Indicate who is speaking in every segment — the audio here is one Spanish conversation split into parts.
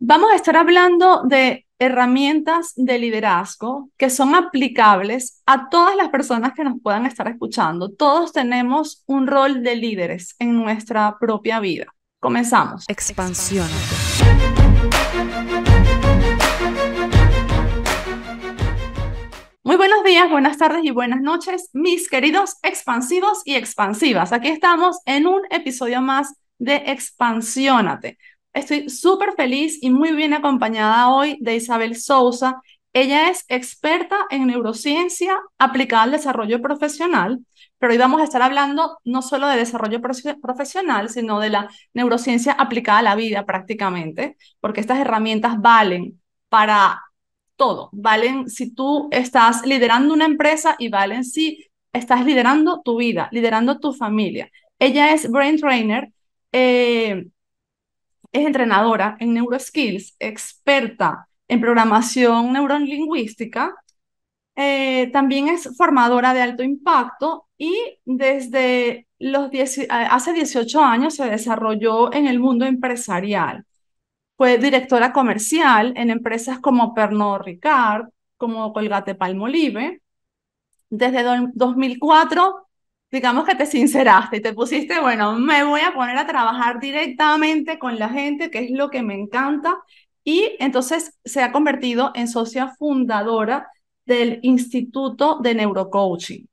Speaker 1: Vamos a estar hablando de herramientas de liderazgo que son aplicables a todas las personas que nos puedan estar escuchando. Todos tenemos un rol de líderes en nuestra propia vida. Comenzamos. Expansiónate. Muy buenos días, buenas tardes y buenas noches, mis queridos expansivos y expansivas. Aquí estamos en un episodio más de Expansiónate, Estoy súper feliz y muy bien acompañada hoy de Isabel Sousa. Ella es experta en neurociencia aplicada al desarrollo profesional, pero hoy vamos a estar hablando no solo de desarrollo profesional, sino de la neurociencia aplicada a la vida prácticamente, porque estas herramientas valen para todo, valen si tú estás liderando una empresa y valen si estás liderando tu vida, liderando tu familia. Ella es brain trainer. Eh, es entrenadora en NeuroSkills, experta en programación neurolingüística, eh, también es formadora de alto impacto y desde los hace 18 años se desarrolló en el mundo empresarial. Fue directora comercial en empresas como Pernod Ricard, como Colgate Palmolive. Desde 2004 digamos que te sinceraste y te pusiste, bueno, me voy a poner a trabajar directamente con la gente, que es lo que me encanta, y entonces se ha convertido en socia fundadora del Instituto de Neurocoaching.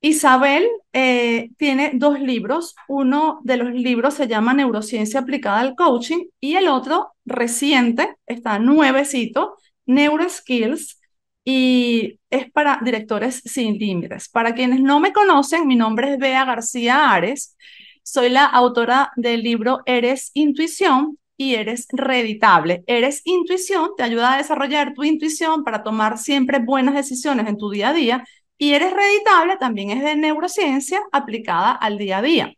Speaker 1: Isabel eh, tiene dos libros. Uno de los libros se llama Neurociencia aplicada al coaching y el otro reciente, está nuevecito, Neuroskills, y es para directores sin límites. Para quienes no me conocen, mi nombre es Bea García Ares. Soy la autora del libro Eres Intuición y Eres Reeditable. Eres Intuición te ayuda a desarrollar tu intuición para tomar siempre buenas decisiones en tu día a día. Y Eres Reeditable también es de neurociencia aplicada al día a día.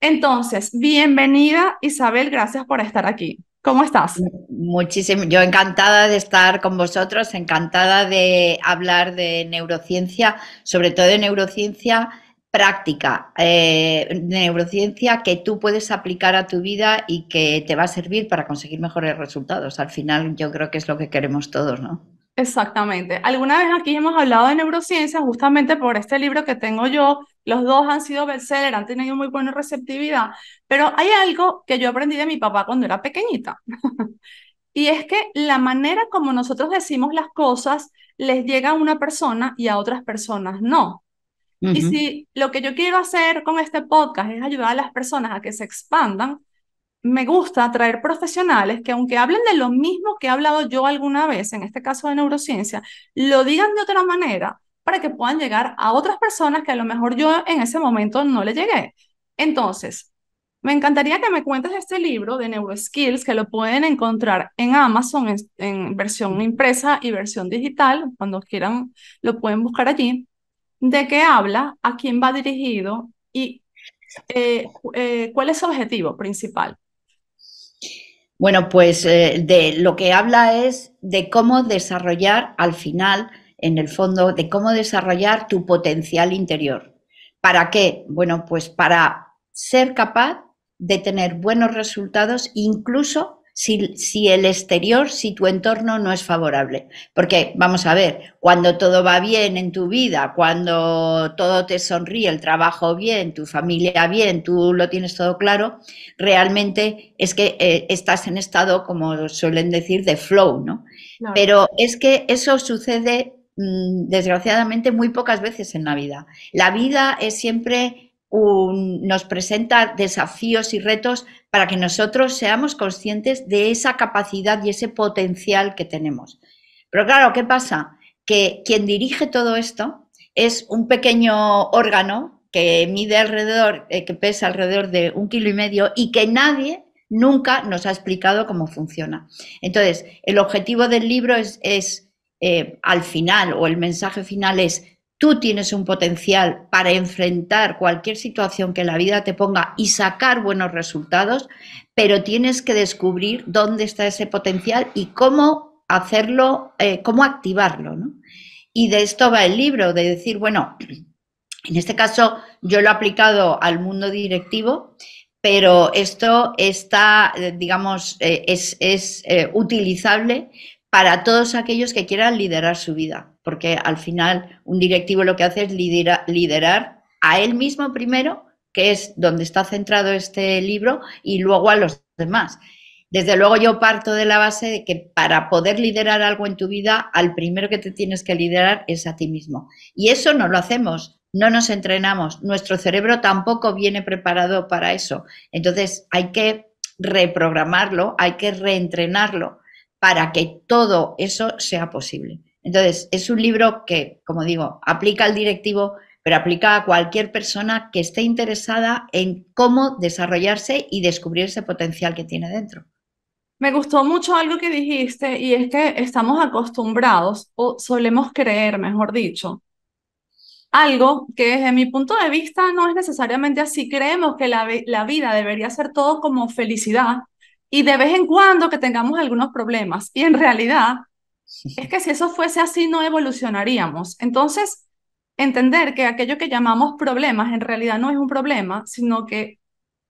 Speaker 1: Entonces, bienvenida Isabel, gracias por estar aquí. ¿Cómo estás?
Speaker 2: Muchísimo. Yo encantada de estar con vosotros, encantada de hablar de neurociencia, sobre todo de neurociencia práctica, eh, neurociencia que tú puedes aplicar a tu vida y que te va a servir para conseguir mejores resultados. Al final yo creo que es lo que queremos todos, ¿no?
Speaker 1: Exactamente. Alguna vez aquí hemos hablado de neurociencia justamente por este libro que tengo yo. Los dos han sido bestseller, han tenido muy buena receptividad, pero hay algo que yo aprendí de mi papá cuando era pequeñita. y es que la manera como nosotros decimos las cosas les llega a una persona y a otras personas no. Y si lo que yo quiero hacer con este podcast es ayudar a las personas a que se expandan, me gusta atraer profesionales que aunque hablen de lo mismo que he hablado yo alguna vez, en este caso de neurociencia, lo digan de otra manera para que puedan llegar a otras personas que a lo mejor yo en ese momento no le llegué. Entonces, me encantaría que me cuentes este libro de NeuroSkills que lo pueden encontrar en Amazon en, versión impresa y versión digital, cuando quieran lo pueden buscar allí, de qué habla, a quién va dirigido y eh, eh, ¿cuál es su objetivo principal?
Speaker 2: Bueno, pues eh, de lo que habla es de cómo desarrollar al final, en el fondo, de cómo desarrollar tu potencial interior. ¿Para qué? Bueno, pues para ser capaz de tener buenos resultados incluso si, el exterior, si tu entorno no es favorable. Porque, vamos a ver, cuando todo va bien en tu vida, cuando todo te sonríe, el trabajo bien, tu familia bien, tú lo tienes todo claro, realmente es que eh, estás en estado, como suelen decir, de flow, ¿no? Pero es que eso sucede mm, desgraciadamente muy pocas veces en la vida. La vida es siempre nos presenta desafíos y retos para que nosotros seamos conscientes de esa capacidad y ese potencial que tenemos. Pero claro, ¿qué pasa? Que quien dirige todo esto es un pequeño órgano que mide alrededor, eh, que pesa alrededor de un kilo y medio y que nadie nunca nos ha explicado cómo funciona. Entonces, el objetivo del libro es, eh, al final, o el mensaje final es Tú tienes un potencial para enfrentar cualquier situación que la vida te ponga y sacar buenos resultados, pero tienes que descubrir dónde está ese potencial y cómo hacerlo, eh, cómo activarlo. Y de esto va el libro, de decir, bueno, en este caso yo lo he aplicado al mundo directivo, pero esto está, eh, digamos, eh, es, es utilizable para todos aquellos que quieran liderar su vida, porque al final un directivo lo que hace es liderar a él mismo primero, que es donde está centrado este libro, y luego a los demás. Desde luego yo parto de la base de que para poder liderar algo en tu vida, al primero que te tienes que liderar es a ti mismo. Y eso no lo hacemos, no nos entrenamos, nuestro cerebro tampoco viene preparado para eso. Entonces hay que reprogramarlo, hay que reentrenarlo para que todo eso sea posible. Entonces, es un libro que, como digo, aplica al directivo, pero aplica a cualquier persona que esté interesada en cómo desarrollarse y descubrir ese potencial que tiene dentro.
Speaker 1: Me gustó mucho algo que dijiste y es que estamos acostumbrados o solemos creer, mejor dicho, algo que desde mi punto de vista no es necesariamente así. Creemos que la, la vida debería ser todo como felicidad, y de vez en cuando que tengamos algunos problemas. Y en realidad es que si eso fuese así no evolucionaríamos. Entonces, entender que aquello que llamamos problemas en realidad no es un problema, sino que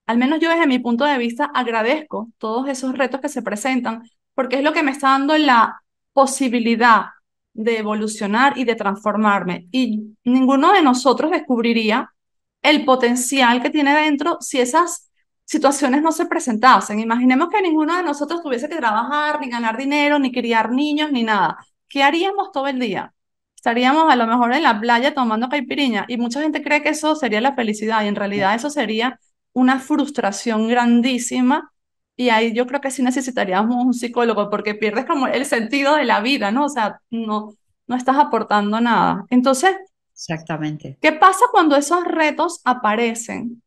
Speaker 1: al menos yo desde mi punto de vista agradezco todos esos retos que se presentan porque es lo que me está dando la posibilidad de evolucionar y de transformarme. Y ninguno de nosotros descubriría el potencial que tiene dentro si esas situaciones no se presentasen. Imaginemos que ninguno de nosotros tuviese que trabajar, ni ganar dinero, ni criar niños, ni nada. ¿Qué haríamos todo el día? Estaríamos a lo mejor en la playa tomando caipiriña y mucha gente cree que eso sería la felicidad y en realidad eso sería una frustración grandísima y ahí yo creo que sí necesitaríamos un psicólogo porque pierdes como el sentido de la vida, ¿no? O sea, no, no estás aportando nada. Entonces,
Speaker 2: Exactamente.
Speaker 1: ¿Qué pasa cuando esos retos aparecen?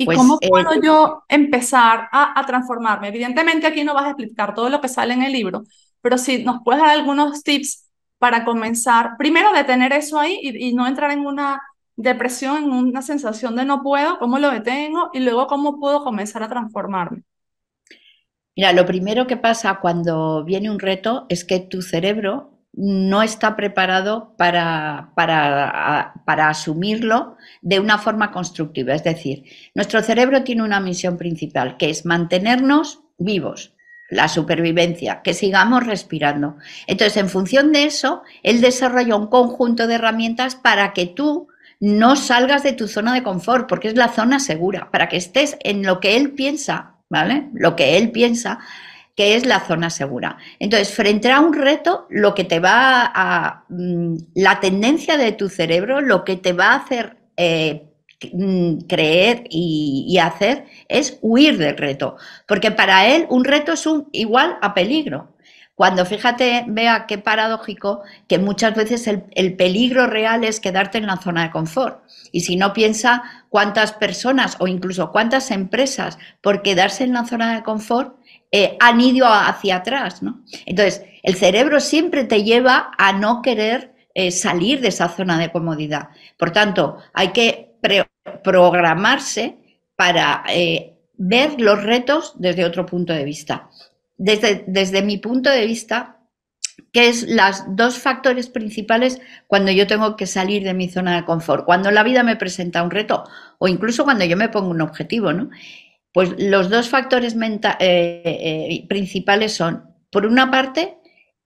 Speaker 1: ¿Y pues, cómo eh, puedo yo empezar a, transformarme? Evidentemente aquí no vas a explicar todo lo que sale en el libro, pero si nos puedes dar algunos tips para comenzar, primero detener eso ahí y, y no entrar en una depresión, en una sensación de no puedo, cómo lo detengo y luego cómo puedo comenzar a transformarme.
Speaker 2: Mira, lo primero que pasa cuando viene un reto es que tu cerebro no está preparado para, para, asumirlo de una forma constructiva. Es decir, nuestro cerebro tiene una misión principal, que es mantenernos vivos, la supervivencia, que sigamos respirando. Entonces, en función de eso, él desarrolla un conjunto de herramientas para que tú no salgas de tu zona de confort, porque es la zona segura, para que estés en lo que él piensa, ¿vale? Lo que él piensa que es la zona segura. Entonces, frente a un reto, lo que te va a... Mm, la tendencia de tu cerebro, lo que te va a hacer eh, mm, creer y, hacer es huir del reto, porque para él un reto es un igual a peligro. Cuando fíjate, vea qué paradójico que muchas veces el, el peligro real es quedarte en la zona de confort. Y si no piensa cuántas personas o incluso cuántas empresas por quedarse en la zona de confort eh, han ido hacia atrás, ¿no? Entonces, el cerebro siempre te lleva a no querer eh, salir de esa zona de comodidad. Por tanto, hay que programarse para eh, ver los retos desde otro punto de vista. Desde, desde mi punto de vista, que es los dos factores principales cuando yo tengo que salir de mi zona de confort, cuando la vida me presenta un reto o incluso cuando yo me pongo un objetivo, ¿no? Pues los dos factores eh, eh, principales son, por una parte,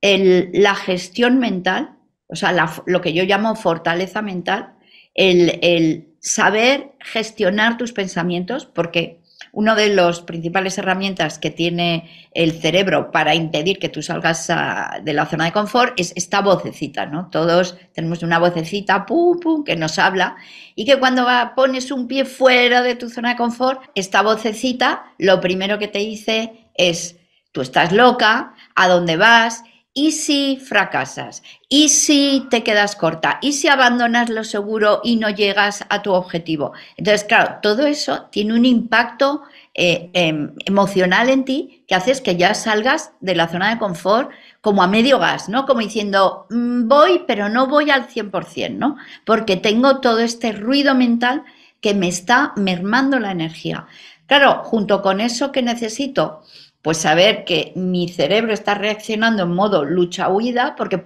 Speaker 2: la gestión mental, o sea, lo que yo llamo fortaleza mental, el saber gestionar tus pensamientos, porque una de las principales herramientas que tiene el cerebro para impedir que tú salgas ah, de la zona de confort es esta vocecita, ¿no? Todos tenemos una vocecita, pum, pum, que nos habla y que cuando pones un pie fuera de tu zona de confort, esta vocecita lo primero que te dice es, tú estás loca, ¿a dónde vas? ¿Y si fracasas? ¿Y si te quedas corta? ¿Y si abandonas lo seguro y no llegas a tu objetivo? Entonces, claro, todo eso tiene un impacto eh, em, emocional en ti que haces que ya salgas de la zona de confort como a medio gas, ¿no? Como diciendo, mm, voy, pero no voy al 100%, ¿no? Porque tengo todo este ruido mental que me está mermando la energía. Claro, junto con eso que necesito pues saber que mi cerebro está reaccionando en modo lucha-huida porque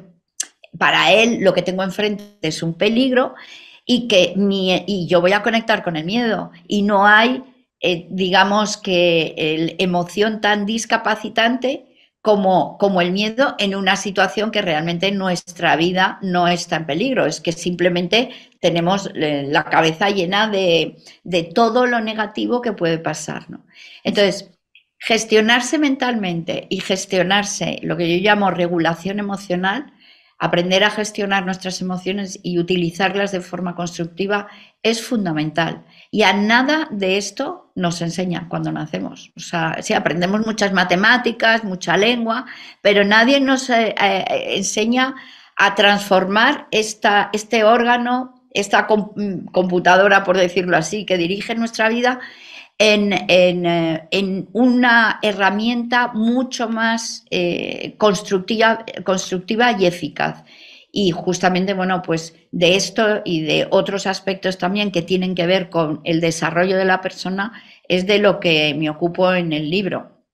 Speaker 2: para él lo que tengo enfrente es un peligro y que mi, y yo voy a conectar con el miedo y no hay, eh, digamos que, el, emoción tan discapacitante como, como, el miedo en una situación que realmente nuestra vida no está en peligro. Es que simplemente tenemos eh, la cabeza llena de, todo lo negativo que puede pasar. Entonces, Gestionarse mentalmente y gestionarse, lo que yo llamo regulación emocional, aprender a gestionar nuestras emociones y utilizarlas de forma constructiva es fundamental. Y a nada de esto nos enseña cuando nacemos. O sea, sí aprendemos muchas matemáticas, mucha lengua, pero nadie nos eh, eh, enseña a transformar esta, este órgano, esta computadora, por decirlo así, que dirige nuestra vida eh, en, una herramienta mucho más eh, constructiva, constructiva y eficaz.
Speaker 1: Y justamente,
Speaker 2: bueno, pues de esto y de otros aspectos también que tienen que ver con el desarrollo de la persona es de lo que me ocupo en el libro.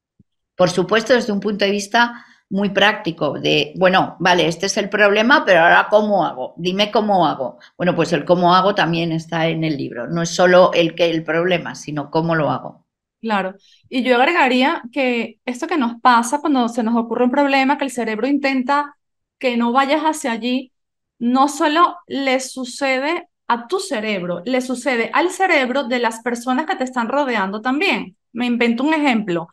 Speaker 2: Por supuesto, desde un punto de vista muy práctico de, bueno, vale, este es el problema, pero ahora cómo hago, dime cómo hago. Bueno, pues el cómo hago también está en el libro, no es solo el que el problema, sino cómo lo hago.
Speaker 1: Claro, y yo agregaría que esto que nos pasa cuando se nos ocurre un problema, que el cerebro intenta que no vayas hacia allí, no solo le sucede a tu cerebro, le sucede al cerebro de las personas que te están rodeando también. Me invento un ejemplo.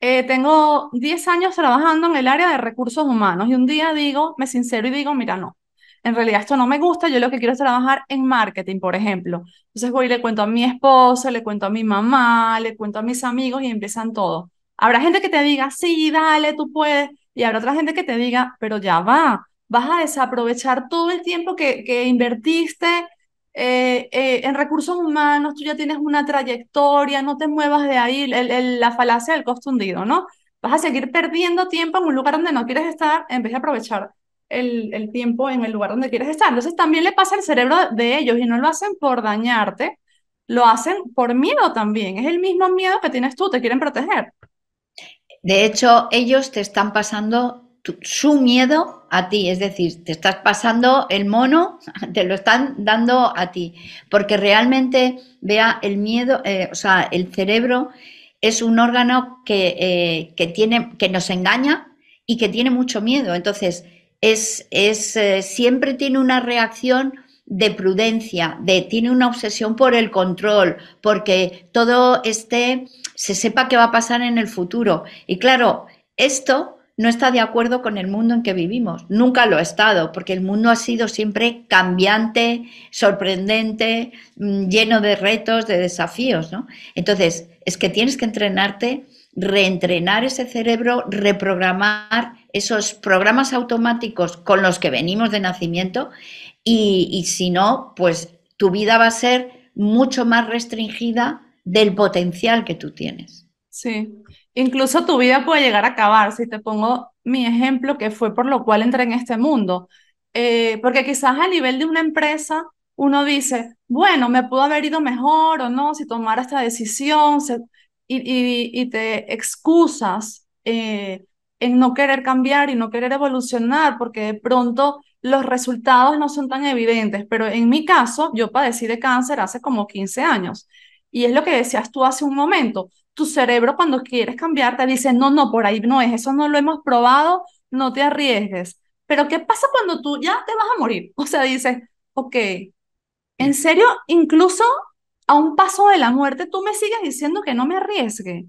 Speaker 1: Eh, tengo 10 años trabajando en el área de recursos humanos y un día digo, me sincero y digo, mira, no, en realidad esto no me gusta, yo lo que quiero es trabajar en marketing, por ejemplo. Entonces voy y le cuento a mi esposa, le cuento a mi mamá, le cuento a mis amigos y empiezan todos. Habrá gente que te diga, sí, dale, tú puedes, y habrá otra gente que te diga, pero ya va, vas a desaprovechar todo el tiempo que, que invertiste eh, eh, en recursos humanos tú ya tienes una trayectoria, no te muevas de ahí, la falacia del costo ¿no? Vas a seguir perdiendo tiempo en un lugar donde no quieres estar en vez de aprovechar el, el tiempo en el lugar donde quieres estar. Entonces también le pasa al cerebro de ellos y no lo hacen por dañarte, lo hacen por miedo también. Es el mismo miedo que tienes tú, te quieren proteger.
Speaker 2: De hecho, ellos te están pasando su miedo a ti, es decir, te estás pasando el mono, te lo están dando a ti, porque realmente vea el miedo, eh, o sea, el cerebro es un órgano eh, que, tiene, que nos engaña y que tiene mucho miedo, entonces es, es eh, siempre tiene una reacción de prudencia, de tiene una obsesión por el control, porque todo este se sepa qué va a pasar en el futuro. Y claro, esto no está de acuerdo con el mundo en que vivimos. Nunca lo ha estado, porque el mundo ha sido siempre cambiante, sorprendente, mm, lleno de retos, de desafíos. Entonces, es que tienes que entrenarte, reentrenar ese cerebro, reprogramar esos programas automáticos con los que venimos de nacimiento y, y si no, pues tu vida va a ser mucho más restringida
Speaker 1: del potencial que
Speaker 2: tú tienes.
Speaker 1: Sí, incluso tu vida puede llegar a acabar. Si te pongo mi ejemplo, que fue por lo cual entré en este mundo, eh, porque quizás a nivel de una empresa uno dice, bueno, me pudo haber ido mejor o no si tomara esta decisión y, te excusas eh, en no querer cambiar y no querer evolucionar porque de pronto los resultados no son tan evidentes. Pero en mi caso, yo padecí de cáncer hace como 15 años. Y es lo que decías tú hace un momento tu cerebro cuando quieres cambiar dice, no, no, por ahí no es, eso no lo hemos probado, no te arriesgues. Pero ¿qué pasa cuando tú ya te vas a morir? O sea, dices, ok, en serio, incluso a un paso de la muerte tú me sigues diciendo que no me arriesgue.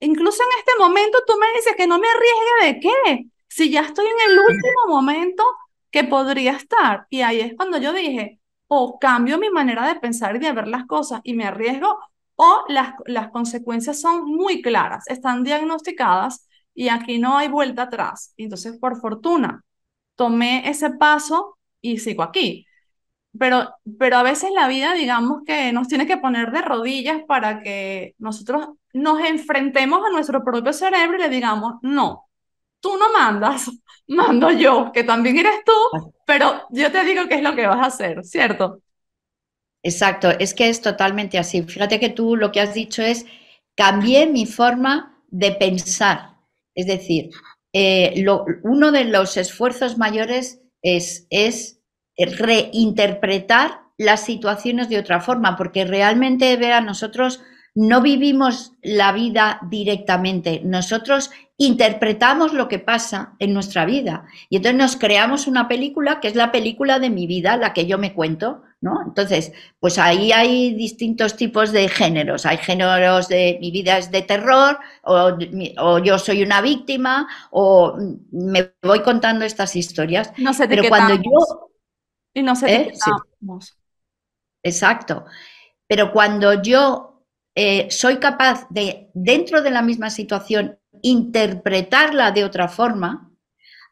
Speaker 1: Incluso en este momento tú me dices que no me arriesgue de qué, si ya estoy en el último momento que podría estar. Y ahí es cuando yo dije, o cambio mi manera de pensar y de ver las cosas y me arriesgo, o las, las consecuencias son muy claras, están diagnosticadas y aquí no hay vuelta atrás. Entonces, por fortuna, tomé ese paso y sigo aquí. Pero, pero a veces la vida, digamos que nos tiene que poner de rodillas para que nosotros nos enfrentemos a nuestro propio cerebro y le digamos, no, tú no mandas, mando yo, que también eres tú, pero yo te digo qué es lo que vas a hacer, ¿cierto? Exacto, es que es totalmente
Speaker 2: así. Fíjate que tú lo que has dicho es, cambié mi forma de pensar. Es decir, eh, uno de los esfuerzos mayores es, es reinterpretar las situaciones de otra forma, porque realmente, vea, nosotros no vivimos la vida directamente, nosotros interpretamos lo que pasa en nuestra vida. Y entonces nos creamos una película que es la película de mi vida, la que yo me cuento, ¿No? Entonces, pues ahí hay distintos tipos de géneros. Hay géneros de mi vida es de terror, o, yo soy una víctima, o me voy contando estas historias. No sé Pero cuando yo. Y no sé ¿Eh? Exacto. Pero cuando yo eh, soy capaz de, dentro de la misma situación, interpretarla de otra forma,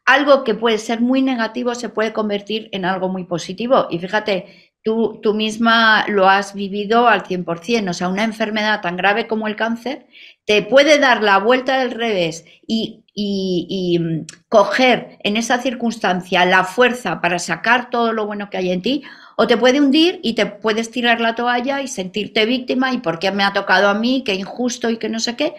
Speaker 2: algo que puede ser muy negativo se puede convertir en algo muy positivo. Y fíjate, tú, misma lo has vivido al 100%, o sea, una enfermedad tan grave como el cáncer te puede dar la vuelta del revés y, y, y mm, coger en esa circunstancia la fuerza para sacar todo lo bueno que hay en ti, o te puede hundir y te puedes tirar la toalla y sentirte víctima y por qué me ha tocado a mí, qué injusto y qué no sé qué.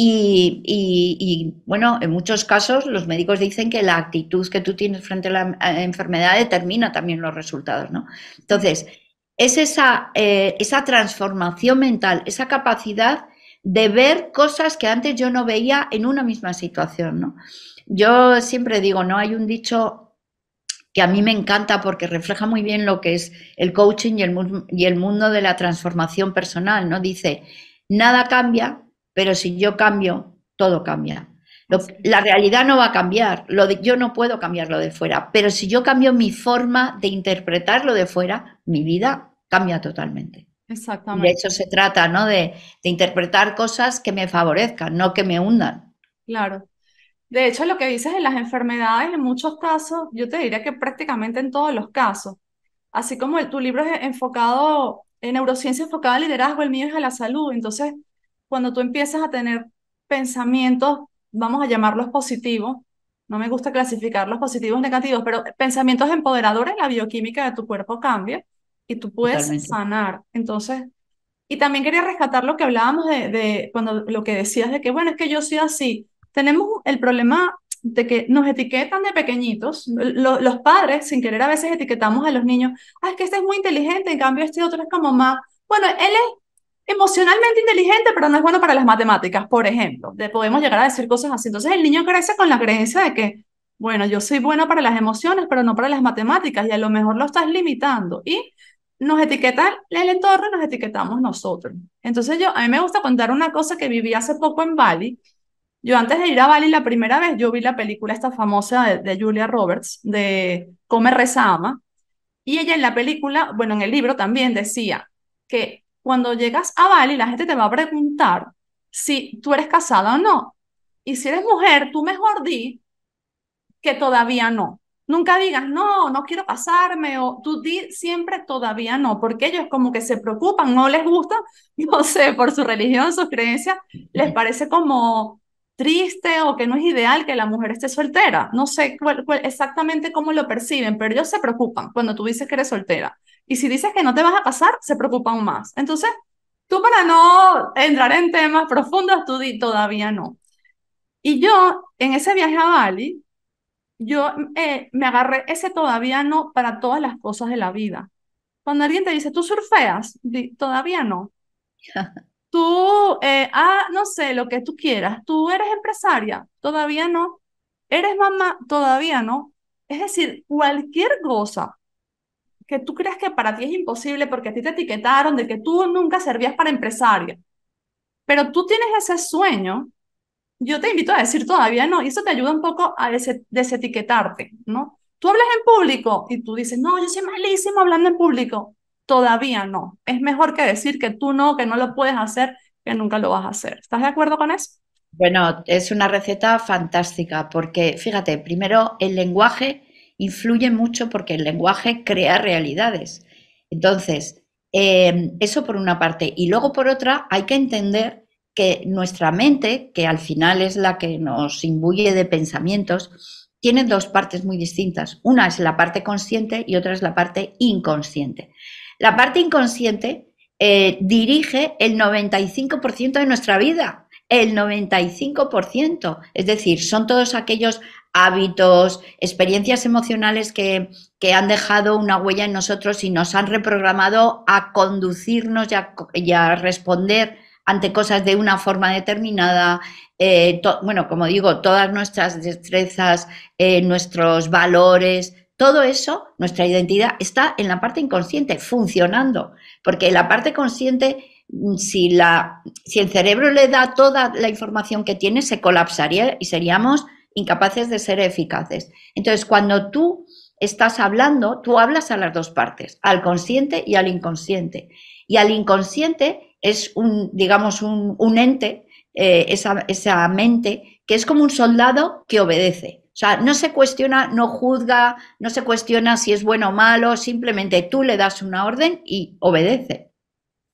Speaker 2: Y, bueno, en muchos casos los médicos dicen que la actitud que tú tienes frente a la enfermedad determina también los resultados, ¿no? Entonces, es esa, eh, esa transformación mental, esa capacidad de ver cosas que antes yo no veía en una misma situación, ¿no? Yo siempre digo, ¿no? Hay un dicho que a mí me encanta porque refleja muy bien lo que es el coaching y el, y el mundo de la transformación personal, ¿no? Dice, nada cambia pero si yo cambio, todo cambia. la realidad no va a cambiar, lo yo no puedo cambiar lo de fuera, pero si yo cambio mi forma de interpretar lo de fuera, mi vida cambia totalmente.
Speaker 1: Exactamente. de
Speaker 2: hecho se trata, ¿no? De, interpretar cosas que me favorezcan, no que me hundan.
Speaker 1: Claro. De hecho, lo que dices en las enfermedades, en muchos casos, yo te diría que prácticamente en todos los casos, así como tu libro es enfocado en neurociencia enfocada al liderazgo, el mío es a la salud. Entonces, cuando tú empiezas a tener pensamientos, vamos a llamarlos positivos, no me gusta clasificar los positivos negativos, pero pensamientos empoderadores, la bioquímica de tu cuerpo cambia y tú puedes sanar. Entonces, y también quería rescatar lo que hablábamos de, cuando lo que decías de que, bueno, es que yo soy así. Tenemos el problema de que nos etiquetan de pequeñitos. los padres, sin querer, a veces etiquetamos a los niños, ah, es que este es muy inteligente, en cambio este otro es como más, bueno, él es emocionalmente inteligente, pero no es bueno para las matemáticas, por ejemplo. podemos llegar a decir cosas así. Entonces el niño crece con la creencia de que, bueno, yo soy bueno para las emociones, pero no para las matemáticas, y a lo mejor lo estás limitando. Y nos etiqueta el entorno, nos etiquetamos nosotros. Entonces yo, a mí me gusta contar una cosa que viví hace poco en Bali. Yo antes de ir a Bali la primera vez, yo vi la película esta famosa de Julia Roberts, de Come, Reza, Ama. Y ella en la película, bueno, en el libro también decía que cuando llegas a Bali, la gente te va a preguntar si tú eres casada o no. Y si eres mujer, tú mejor di que todavía no. Nunca digas, no, no quiero casarme, o tú di siempre todavía no, porque ellos como que se preocupan, no les gusta, no sé, por su religión, sus creencias, les parece como triste o que no es ideal que la mujer esté soltera. No sé exactamente cómo lo perciben, pero ellos se preocupan cuando tú dices que eres soltera. Y si dices que no te vas a pasar se preocupan más. Entonces, tú para no entrar en temas profundos, tú di todavía no. Y yo, en ese viaje a Bali, yo eh, me agarré ese todavía no para todas las cosas de la vida. Cuando alguien te dice, tú surfeas, Di, todavía no. Tú, eh, ah, no sé, lo que tú quieras. Tú eres empresaria, todavía no. Eres mamá, todavía no. Es decir, cualquier cosa que tú crees que para ti es imposible porque a ti te etiquetaron de que tú nunca servías para empresaria, pero tú tienes ese sueño, yo te invito a decir todavía no, y eso te ayuda un poco a desetiquetarte, ¿no? Tú hablas en público y tú dices, no, yo soy malísimo hablando en público. Todavía no. Es mejor que decir que tú no, que no lo puedes hacer, que nunca lo vas a hacer. ¿Estás de acuerdo con eso? Bueno, es una receta
Speaker 2: fantástica porque, fíjate, primero el lenguaje influye mucho porque el lenguaje crea realidades. Entonces, em, eso por una parte. Y luego por otra, hay que entender que nuestra mente, que al final es la que nos imbuye de pensamientos, tiene dos partes muy distintas. Una es la parte consciente y otra es la parte inconsciente. La parte inconsciente eh, dirige el 95% de nuestra vida el 95%. Es decir, son todos aquellos hábitos, experiencias emocionales que, han dejado una huella en nosotros y nos han reprogramado a conducirnos y a, responder ante cosas de una forma determinada, eh, bueno, como digo, todas nuestras destrezas, eh, nuestros valores, todo eso, nuestra identidad, está en la parte inconsciente, funcionando, porque la parte consciente mm, si, la, si el cerebro le da toda la información que tiene, se colapsaría y seríamos incapaces de ser eficaces. Entonces, cuando tú estás hablando, tú hablas a las dos partes, al consciente y al inconsciente. Y al inconsciente es un, digamos, un, ente, eh, esa, esa mente, que es como un soldado que obedece. O sea, no se cuestiona, no juzga, no se cuestiona si es bueno o malo, simplemente tú le das una orden y obedece.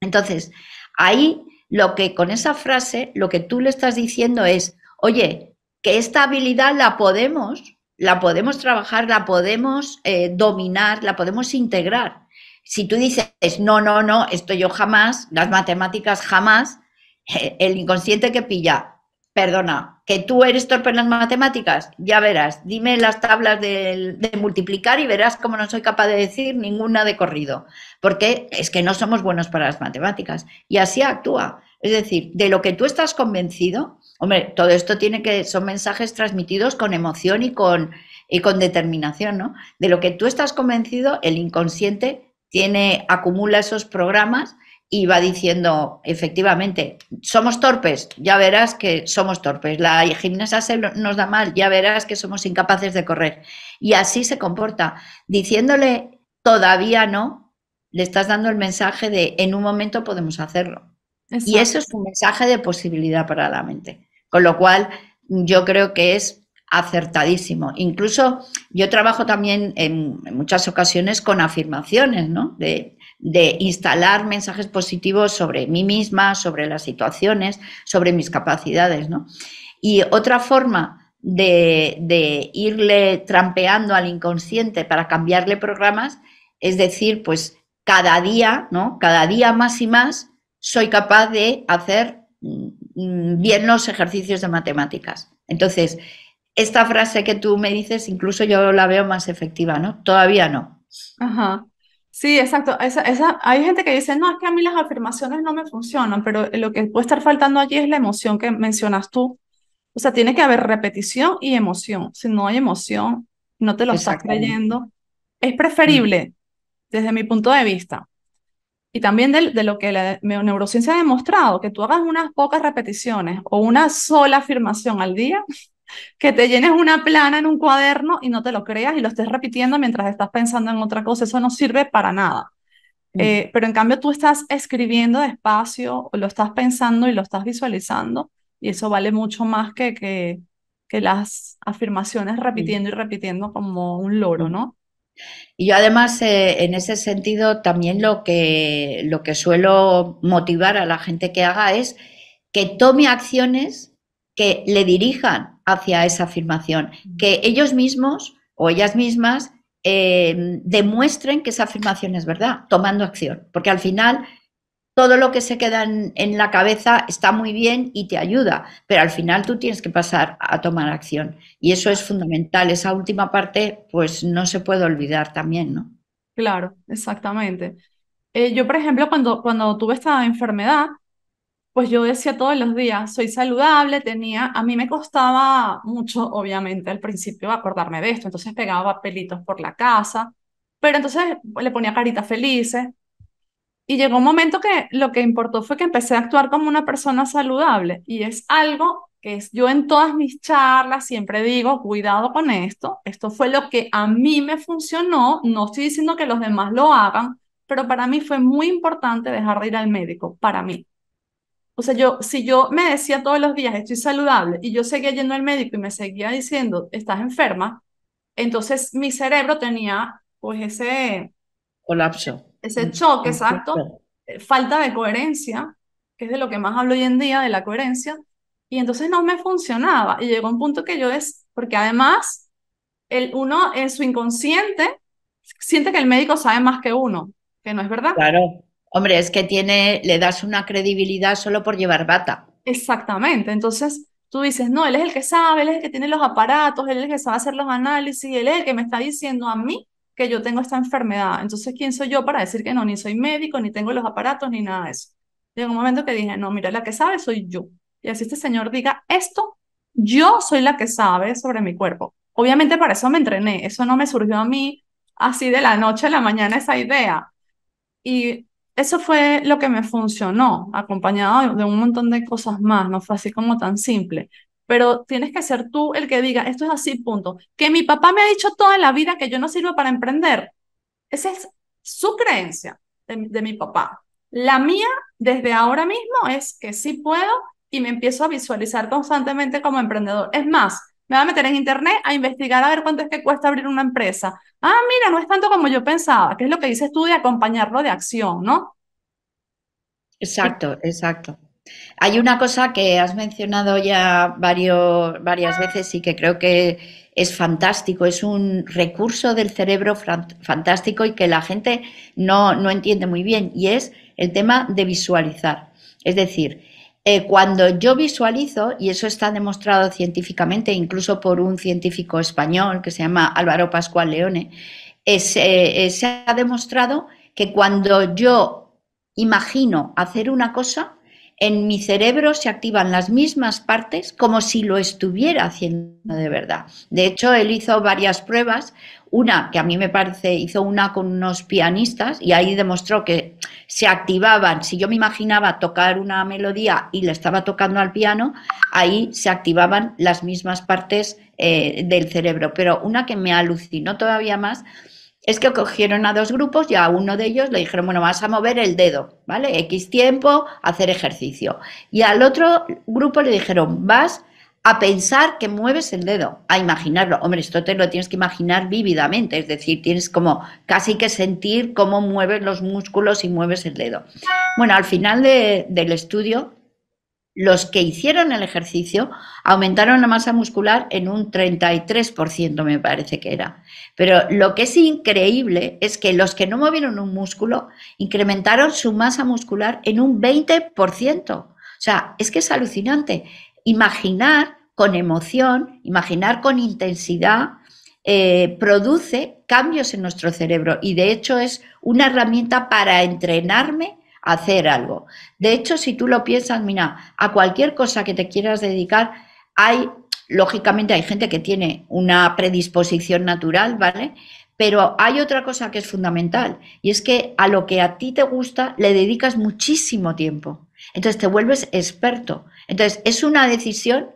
Speaker 2: Entonces, ahí lo que con esa frase, lo que tú le estás diciendo es, oye, que esta habilidad la podemos, la podemos trabajar, la podemos eh, dominar, la podemos integrar. Si tú dices, no, no, no, esto yo jamás, las matemáticas jamás, el inconsciente que pilla, perdona, que tú eres torpe en las matemáticas, ya verás, dime las tablas de, de, multiplicar y verás cómo no soy capaz de decir ninguna de corrido, porque es que no somos buenos para las matemáticas. Y así actúa. Es decir, de lo que tú estás convencido, Hombre, todo esto tiene que, son mensajes transmitidos con emoción y con, y con determinación, ¿no? De lo que tú estás convencido, el inconsciente tiene, acumula esos programas y va diciendo, efectivamente, somos torpes, ya verás que somos torpes, la gimnasia se nos da mal, ya verás que somos incapaces de correr. Y así se comporta, diciéndole todavía no, le estás dando el mensaje de en un momento podemos hacerlo. Y eso es un mensaje de posibilidad para la mente. Con lo cual, yo creo que es acertadísimo. Incluso yo trabajo también en, muchas ocasiones con afirmaciones, ¿no? De, instalar mensajes positivos sobre mí misma, sobre las situaciones, sobre mis capacidades, Y otra forma de, de irle trampeando al inconsciente para cambiarle programas es decir, pues cada día, ¿no? Cada día más y más soy capaz de hacer mm, mm, bien los ejercicios de matemáticas. Entonces, esta frase que tú me dices, incluso yo la veo más efectiva, ¿no? Todavía no.
Speaker 1: Ajá. Sí, exacto. Esa, hay gente que dice, no, es que a mí las afirmaciones no me funcionan, pero lo que puede estar faltando allí es la emoción que mencionas tú. O sea, tiene que haber repetición y emoción. Si no hay emoción, no te lo estás creyendo. Es preferible, mm. desde mi punto de vista, y también de, lo que la neurociencia ha demostrado, que tú hagas unas pocas repeticiones o una sola afirmación al día, que te llenes una plana en un cuaderno y no te lo creas y lo estés repitiendo mientras estás pensando en otra cosa, eso no sirve para nada. Mm. Eh, pero en cambio tú estás escribiendo despacio, lo estás pensando y lo estás visualizando y eso vale mucho más que, que, que las afirmaciones mm. repitiendo y repitiendo como un loro, ¿no? Y
Speaker 2: yo además eh, en ese sentido también lo que, suelo motivar a la gente que haga es que tome acciones que le dirijan hacia esa afirmación, que ellos mismos o ellas mismas eh, demuestren que esa afirmación es verdad, tomando acción, porque al final todo lo que se queda en, la cabeza está muy bien y te ayuda, pero al final tú tienes que pasar a tomar acción. Y eso es fundamental. Esa última parte, pues no se puede olvidar también,
Speaker 1: ¿no? Claro, exactamente. Eh, yo, por ejemplo, cuando, cuando tuve esta enfermedad, pues yo decía todos los días, soy saludable, tenía, a mí me costaba mucho, obviamente, al principio acordarme de esto, entonces pegaba pelitos por la casa, pero entonces le ponía caritas felices, y llegó un momento que lo que importó fue que empecé a actuar como una persona saludable y es algo que es, yo en todas mis charlas siempre digo, cuidado con esto, esto fue lo que a mí me funcionó, no estoy diciendo que los demás lo hagan, pero para mí fue muy importante dejar de ir al médico, para mí. O sea, yo, si yo me decía todos los días, estoy saludable, y yo seguía yendo al médico y me seguía diciendo, estás enferma, entonces mi cerebro tenía pues ese... Colapso ese choque, exacto, eh, falta de coherencia, que es de lo que más hablo hoy en día, de la coherencia, y entonces no me funcionaba. Y llegó un punto que yo es, porque además, el uno en su inconsciente siente que el médico sabe más que uno, que no es verdad. Claro. Hombre, es que tiene, le das una credibilidad solo por llevar bata. Exactamente. Entonces tú dices, no, él es el que sabe, él es el que tiene los aparatos, él es el que sabe hacer los análisis, él es el que me está diciendo a mí que yo tengo esta enfermedad. Entonces, ¿quién soy yo para decir que no? Ni soy médico, ni tengo los aparatos, ni nada de eso. Llegó un momento que dije, no, mira, la que sabe soy yo. Y así este señor diga esto, yo soy la que sabe sobre mi cuerpo. Obviamente para eso me entrené, eso no me surgió a mí así de la noche a la mañana esa idea. Y eso fue lo que me funcionó, acompañado de un montón de cosas más, no fue así como tan simple pero tienes que ser tú el que diga, esto es así, punto. Que mi papá me ha dicho toda la vida que yo no sirvo para emprender. Esa es su creencia de, mi papá. La mía desde ahora mismo es que sí puedo y me empiezo a visualizar constantemente como emprendedor. Es más, me voy a meter en internet a investigar a ver cuánto es que cuesta abrir una empresa. Ah, mira, no es tanto como yo pensaba, que es lo que dices tú de acompañarlo de acción, ¿no?
Speaker 2: Exacto, exacto. Hay una cosa que has mencionado ya varias veces y que creo que es fantástico, es un recurso del cerebro fantástico y que la gente no, entiende muy bien, y es el tema de visualizar. Es decir, eh, cuando yo visualizo, y eso está demostrado científicamente, incluso por un científico español que se llama Álvaro Pascual Leone, eh, eh, se ha demostrado que cuando yo imagino hacer una cosa, en mi cerebro se activan las mismas partes como si lo estuviera haciendo de verdad. De hecho, él hizo varias pruebas, una que a mí me parece, hizo una con unos pianistas y ahí demostró que se activaban, si yo me imaginaba tocar una melodía y la estaba tocando al piano, ahí se activaban las mismas partes eh, del cerebro. Pero una que me alucinó todavía más es que cogieron a dos grupos y a uno de ellos le dijeron, bueno, vas a mover el dedo, ¿vale? X tiempo, hacer ejercicio. Y al otro grupo le dijeron, vas a pensar que mueves el dedo, a imaginarlo. Hombre, esto te lo tienes que imaginar vívidamente, es decir, tienes como casi que sentir cómo mueves los músculos y mueves el dedo. Bueno, al final del estudio los que hicieron el ejercicio aumentaron la masa muscular en un 33%, me parece que era. Pero lo que es increíble es que los que no movieron un músculo incrementaron su masa muscular en un 20%. O sea, es que es alucinante. Imaginar con emoción, imaginar con intensidad, eh, produce cambios en nuestro cerebro y de hecho es una herramienta para entrenarme hacer algo. De hecho, si tú lo piensas, mira, a cualquier cosa que te quieras dedicar, hay, lógicamente, hay gente que tiene una predisposición natural, ¿vale? Pero hay otra cosa que es fundamental y es que a lo que a ti te gusta le dedicas muchísimo tiempo. Entonces te vuelves experto. Entonces es una decisión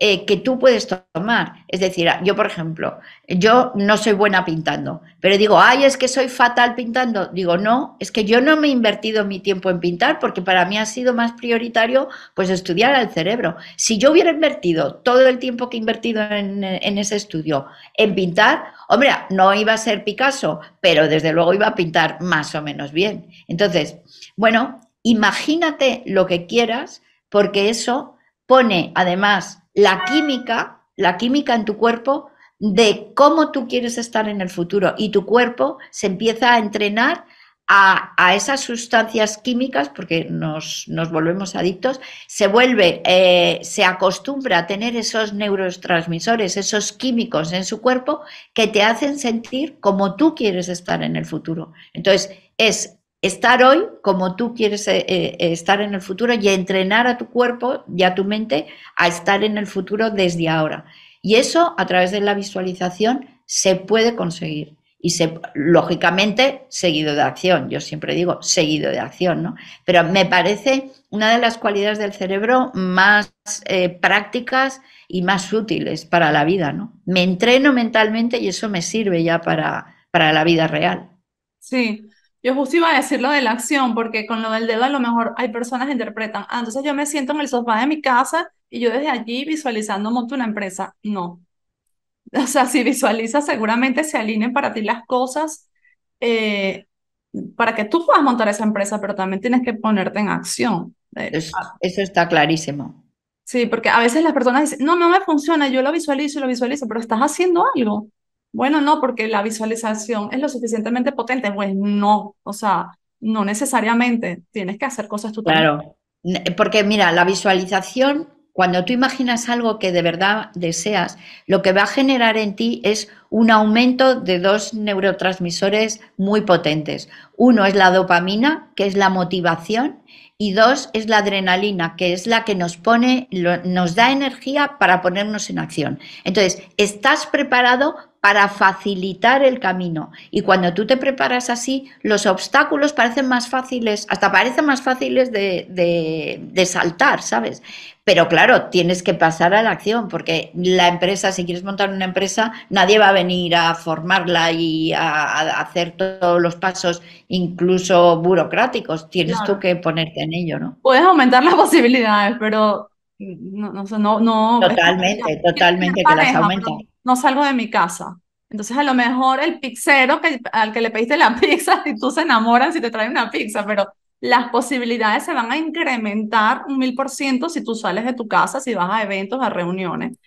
Speaker 2: eh, que tú puedes tomar. Es decir, ah, yo, por ejemplo, yo no soy buena pintando, pero digo, ay, es que soy fatal pintando. Digo, no, es que yo no me he invertido mi tiempo en pintar porque para mí ha sido más prioritario pues estudiar al cerebro. Si yo hubiera invertido todo el tiempo que he invertido en ese estudio en pintar, hombre, no iba a ser Picasso, pero desde luego iba a pintar más o menos bien. Entonces, bueno, imagínate lo que quieras porque eso pone además la química, la química en tu cuerpo de cómo tú quieres estar en el futuro y tu cuerpo se empieza a entrenar a, esas sustancias químicas porque nos, volvemos adictos, se vuelve, eh, se acostumbra a tener esos neurotransmisores, esos químicos en su cuerpo que te hacen sentir como tú quieres estar en el futuro. Entonces, es estar hoy como tú quieres eh, eh, estar en el futuro y entrenar a tu cuerpo y a tu mente a estar en el futuro desde ahora. Y eso a través de la visualización se puede conseguir. Y se, lógicamente, seguido de acción. Yo siempre digo seguido de acción, ¿no? Pero me parece una de las cualidades del cerebro más eh, prácticas y más útiles para la vida, ¿no? Me entreno mentalmente y eso me sirve ya para, para la vida real.
Speaker 1: Sí, yo justo iba a decir lo de la acción, porque con lo del dedo a lo mejor hay personas que interpretan, ah, entonces yo me siento en el sofá de mi casa y yo desde allí visualizando monto una empresa. No. O sea, si visualizas, seguramente se alineen para ti las cosas eh, para que tú puedas montar esa empresa, pero también tienes que ponerte en acción. Eso, ah. eso está clarísimo. Sí, porque a veces las personas dicen, no, no me funciona, yo lo visualizo y lo visualizo, pero estás haciendo algo bueno, no, porque la visualización es lo suficientemente potente. Pues no, o sea, no necesariamente. Tienes que hacer cosas tú Claro,
Speaker 2: porque mira, la visualización, cuando tú imaginas algo que de verdad deseas, lo que va a generar en ti es un aumento de dos neurotransmisores muy potentes. Uno es la dopamina, que es la motivación, y dos es la adrenalina, que es la que nos pone, nos da energía para ponernos en acción. Entonces, estás preparado para facilitar el camino. Y cuando tú te preparas así, los obstáculos parecen más fáciles, hasta parecen más fáciles de, saltar, ¿sabes? Pero claro, tienes que pasar a la acción, porque la empresa, si quieres montar una empresa, nadie va a venir a formarla y a, hacer todos los pasos, incluso burocráticos. Tienes tú que ponerte en ello, ¿no?
Speaker 1: Puedes aumentar las posibilidades, pero mm, no, no, no,
Speaker 2: totalmente, totalmente que las aumenta
Speaker 1: no salgo de mi casa. Entonces, a lo mejor el pizzero que, al que le pediste la pizza, si tú se enamoran si te traen una pizza, pero las posibilidades se van a incrementar un mil por ciento si tú sales de tu casa, si vas a eventos, a reuniones.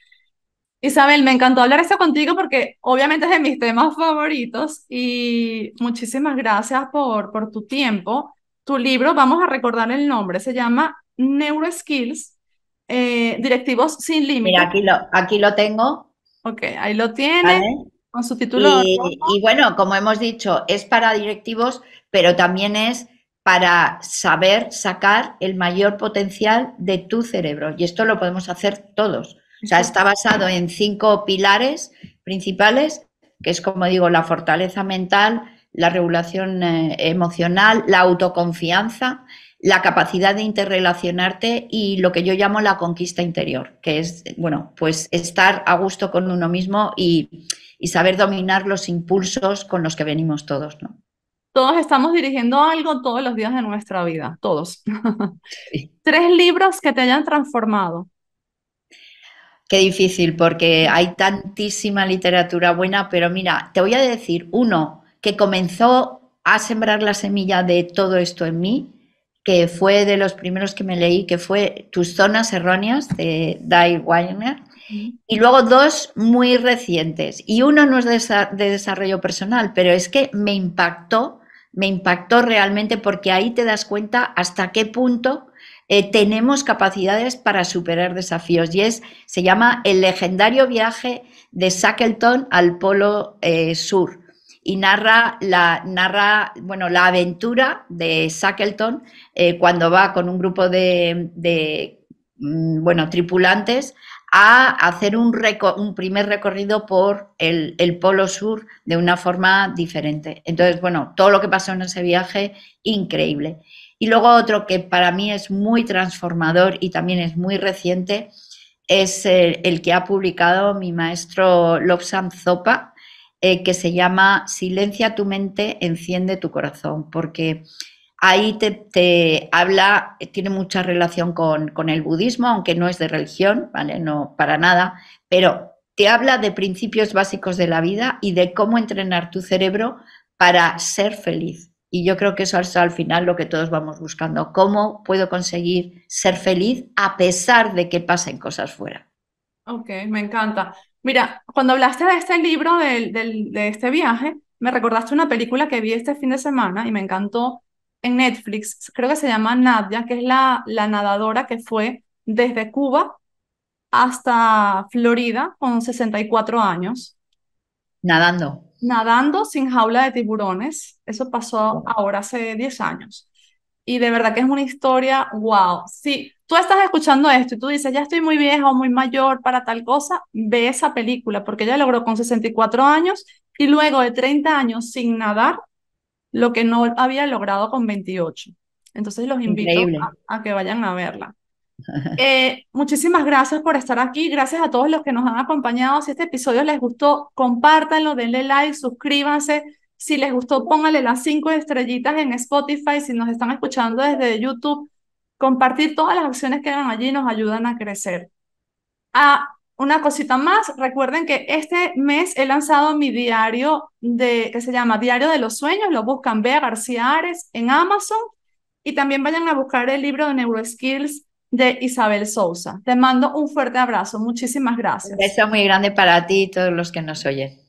Speaker 1: Isabel, me encantó hablar esto contigo porque obviamente es de mis temas favoritos y muchísimas gracias por, por tu tiempo. Tu libro, vamos a recordar el nombre, se llama Neuro Skills, eh, Directivos sin Límites. Mira,
Speaker 2: aquí lo, aquí lo tengo. Ok, ahí lo tiene. Con su título. Y, bueno, como hemos dicho, es para directivos, pero también es para saber sacar el mayor potencial de tu cerebro. Y esto lo podemos hacer todos. O sea, está basado en cinco pilares principales, que es como digo, la fortaleza mental, la regulación eh, emocional, la autoconfianza, la capacidad de interrelacionarte y lo que yo llamo la conquista interior, que es, bueno, pues estar a gusto con uno mismo y, saber dominar los impulsos con los que venimos todos,
Speaker 1: ¿no? Todos estamos dirigiendo algo todos los días de nuestra vida, todos. Tres libros que te hayan transformado.
Speaker 2: Qué difícil, porque hay tantísima literatura buena, pero mira, te voy a decir uno que comenzó a sembrar la semilla de todo esto en mí, que fue de los primeros que me leí, que fue Tus zonas erróneas de Dai Weiner, y luego dos muy recientes. Y uno no es de, desarrollo personal, pero es que me impactó, me impactó realmente porque ahí te das cuenta hasta qué punto eh, tenemos capacidades para superar desafíos. Y es, se llama El legendario viaje de Shackleton al Polo eh, Sur y narra la, narra, bueno, la aventura de Shackleton eh, cuando va con un grupo de, mm, bueno, tripulantes a hacer un, un primer recorrido por el, Polo Sur de una forma diferente. Entonces, bueno, todo lo que pasó en ese viaje, increíble. Y luego otro que para mí es muy transformador y también es muy reciente, es eh, el, que ha publicado mi maestro Lobsam Zopa, eh, que se llama Silencia tu mente, enciende tu corazón, porque ahí te, habla, tiene mucha relación con, con, el budismo, aunque no es de religión, ¿vale? No, para nada, pero te habla de principios básicos de la vida y de cómo entrenar tu cerebro para ser feliz. Y yo creo que eso es al final lo que todos vamos buscando, cómo puedo conseguir ser feliz a pesar de que pasen cosas fuera.
Speaker 1: Ok, me encanta. Mira, cuando hablaste de este libro, de, este viaje, me recordaste una película que vi este fin de semana y me encantó en Netflix, creo que se llama Nadia, que es la, la nadadora que fue desde Cuba hasta Florida con 64 años. Nadando. Nadando sin jaula de tiburones. Eso pasó ahora hace 10 años. Y de verdad que es una historia, wow. Sí, tú estás escuchando esto y tú dices, ya estoy muy viejo o muy mayor para tal cosa, ve esa película, porque ella logró con 64 años y luego de 30 años sin nadar lo que no había logrado con 28. Entonces los invito a, que vayan a verla. Eh, muchísimas gracias por estar aquí. Gracias a todos los que nos han acompañado. Si este episodio les gustó, compártanlo, denle like, suscríbanse. Si les gustó, pónganle las cinco estrellitas en Spotify. Si nos están escuchando desde YouTube, compartir todas las acciones que hagan allí nos ayudan a crecer. Ah, una cosita más, recuerden que este mes he lanzado mi diario de, que se llama Diario de los Sueños, lo buscan Bea García Ares en Amazon y también vayan a buscar el libro de Neuroskills de Isabel Sousa. Te mando un fuerte abrazo, muchísimas gracias. Un beso muy grande para ti y todos los que nos oyen.